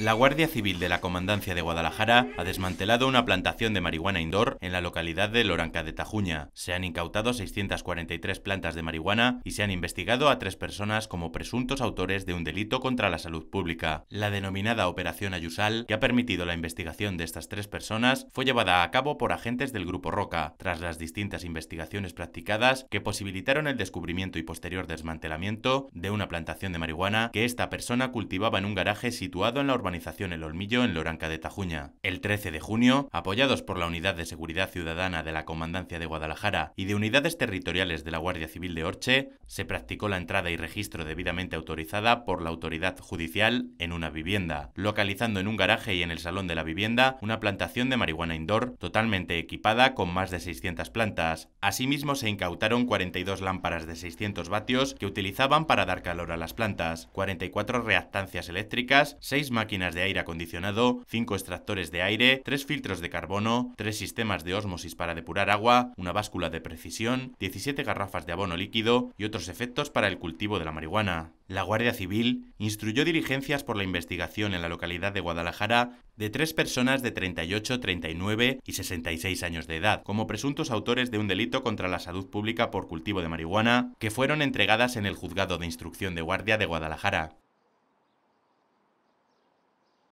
La Guardia Civil de la Comandancia de Guadalajara ha desmantelado una plantación de marihuana indoor en la localidad de Loranca de Tajuña. Se han incautado 643 plantas de marihuana y se han investigado a tres personas como presuntos autores de un delito contra la salud pública. La denominada Operación Ayusal, que ha permitido la investigación de estas tres personas, fue llevada a cabo por agentes del Grupo Roca, tras las distintas investigaciones practicadas que posibilitaron el descubrimiento y posterior desmantelamiento de una plantación de marihuana que esta persona cultivaba en un garaje situado en la urbanización el Olmillo en Loranca de Tajuña. El 13 de junio, apoyados por la Unidad de Seguridad Ciudadana de la Comandancia de Guadalajara y de unidades territoriales de la Guardia Civil de Orche, se practicó la entrada y registro debidamente autorizada por la autoridad judicial en una vivienda, localizando en un garaje y en el salón de la vivienda una plantación de marihuana indoor totalmente equipada con más de 600 plantas. Asimismo, se incautaron 42 lámparas de 600 vatios que utilizaban para dar calor a las plantas, 44 reactancias eléctricas, 6 máquinas de aire acondicionado, 5 extractores de aire, 3 filtros de carbono, 3 sistemas de ósmosis para depurar agua, una báscula de precisión, 17 garrafas de abono líquido y otros efectos para el cultivo de la marihuana. La Guardia Civil instruyó diligencias por la investigación en la localidad de Guadalajara de tres personas de 38, 39 y 66 años de edad, como presuntos autores de un delito contra la salud pública por cultivo de marihuana, que fueron entregadas en el juzgado de instrucción de guardia de Guadalajara.